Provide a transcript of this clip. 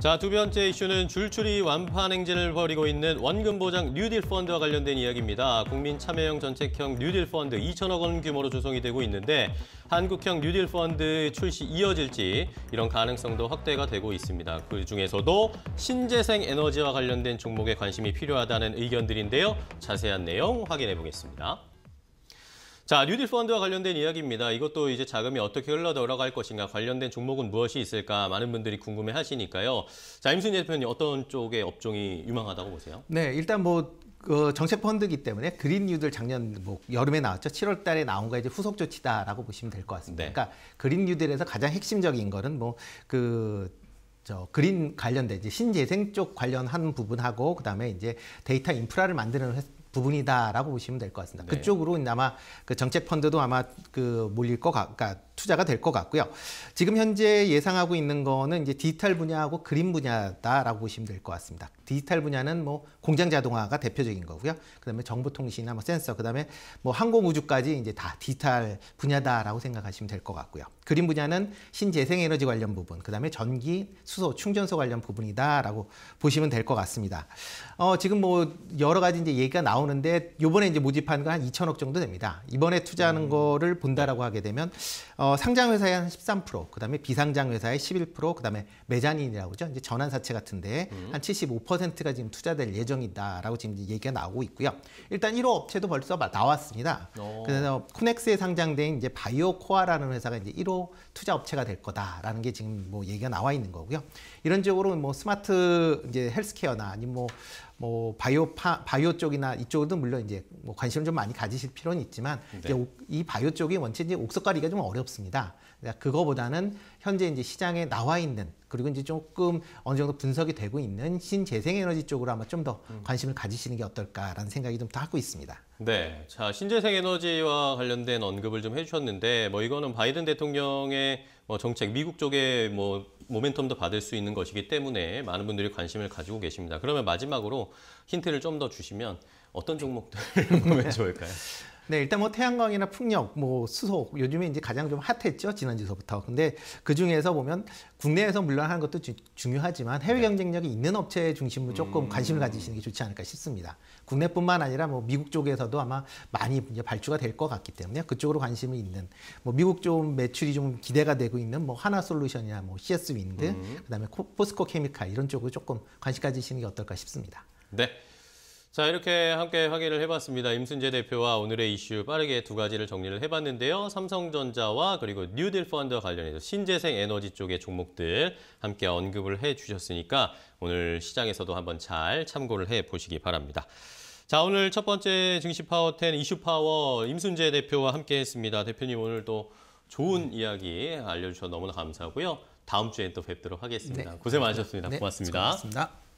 자, 두 번째 이슈는 줄줄이 완판 행진을 벌이고 있는 원금 보장 뉴딜 펀드와 관련된 이야기입니다. 국민 참여형 정책형 뉴딜 펀드 2천억 원 규모로 조성이 되고 있는데 한국형 뉴딜 펀드 출시 이어질지 이런 가능성도 확대가 되고 있습니다. 그중에서도 신재생 에너지와 관련된 종목에 관심이 필요하다는 의견들인데요. 자세한 내용 확인해 보겠습니다. 자, 뉴딜 펀드와 관련된 이야기입니다. 이것도 이제 자금이 어떻게 흘러들어갈 것인가, 관련된 종목은 무엇이 있을까 많은 분들이 궁금해 하시니까요. 자, 임순희 대표님 어떤 쪽의 업종이 유망하다고 보세요? 네, 일단 뭐 그 정책 펀드기 때문에 그린 뉴딜 작년 뭐 여름에 나왔죠. 7월 달에 나온 거 이제 후속 조치다라고 보시면 될 것 같습니다. 네. 그러니까 그린 뉴딜에서 가장 핵심적인 거는 뭐그 저 그린 관련된 이제 신재생 쪽 관련한 부분하고 그다음에 이제 데이터 인프라를 만드는 부분이다라고 보시면 될 것 같습니다. 네. 그쪽으로 아마 그 정책 펀드도 아마 그 몰릴 것 같, 그러니까 투자가 될 것 같고요. 지금 현재 예상하고 있는 거는 이제 디지털 분야하고 그림 분야다라고 보시면 될 것 같습니다. 디지털 분야는 뭐 공장 자동화가 대표적인 거고요. 그다음에 정보통신이나 뭐 센서, 그다음에 뭐 항공우주까지 이제 다 디지털 분야다라고 생각하시면 될 것 같고요. 그림 분야는 신재생에너지 관련 부분, 그다음에 전기, 수소, 충전소 관련 부분이다라고 보시면 될 것 같습니다. 어, 지금 뭐 여러 가지 이제 얘기가 나오는데 요번에 이제 모집한 거 한 2천억 정도 됩니다. 이번에 투자하는 음. 거를 본다라고 하게 되면 어, 상장 회사의 한 13%, 그다음에 비상장 회사의 11%, 그다음에 매자닌이라고 그러죠. 이제 전환 사채 같은데 음. 한 75%가 지금 투자될 예정이다라고 지금 얘기가 나오고 있고요. 일단 1호 업체도 벌써 나왔습니다. 오. 어. 그래서 코넥스에 상장된 이제 바이오코아라는 회사가 이제 1호 투자 업체가 될 거다라는 게 지금 뭐 얘기가 나와 있는 거고요. 이런 쪽으로 뭐 스마트 이제 헬스케어나 아니면 뭐뭐 바이오 파, 바이오 쪽이나 이쪽도 물론 이제 뭐 관심을 좀 많이 가지실 필요는 있지만 네. 이제 이 바이오 쪽이 원체 이제 옥석가리가 좀 어렵습니다. 그러니까 그거보다는 현재 이제 시장에 나와 있는 그리고 이제 조금 어느 정도 분석이 되고 있는 신재생에너지 쪽으로 아마 좀더 음. 관심을 가지시는 게 어떨까라는 생각이 좀 더 하고 있습니다. 네, 자 신재생에너지와 관련된 언급을 좀 해주셨는데 뭐 이거는 바이든 대통령의 뭐 정책 미국 쪽에 뭐 모멘텀도 받을 수 있는 것이기 때문에 많은 분들이 관심을 가지고 계십니다. 그러면 마지막으로 힌트를 좀 더 주시면 어떤 종목들 보면 좋을까요? 네, 일단 뭐 태양광이나 풍력, 뭐 수소 요즘에 이제 가장 좀 핫했죠 지난주서부터. 근데 그 중에서 보면 국내에서 물론 하는 것도 주, 중요하지만 해외 네. 경쟁력이 있는 업체 중심으로 조금 음. 관심을 가지시는 게 좋지 않을까 싶습니다. 국내뿐만 아니라 뭐 미국 쪽에서도 아마 많이 이제 발주가 될 것 같기 때문에 그쪽으로 관심이 있는 뭐 미국 쪽 매출이 좀 기대가 되고 있는 뭐 하나 솔루션이나 뭐 CS 윈드, 음. 그다음에 포스코 케미칼 이런 쪽으로 조금 관심 가지시는 게 어떨까 싶습니다. 네. 자, 이렇게 함께 확인을 해봤습니다. 임순재 대표와 오늘의 이슈 빠르게 두 가지를 정리를 해봤는데요. 삼성전자와 그리고 뉴딜 펀드와 관련해서 신재생 에너지 쪽의 종목들 함께 언급을 해주셨으니까 오늘 시장에서도 한번 잘 참고를 해보시기 바랍니다. 자, 오늘 첫 번째 증시 파워 10 이슈 파워 임순재 대표와 함께 했습니다. 대표님 오늘도 좋은 네. 이야기 알려주셔서 너무나 감사하고요. 다음 주에 또 뵙도록 하겠습니다. 네. 고생 많으셨습니다. 네. 고맙습니다. 고맙습니다.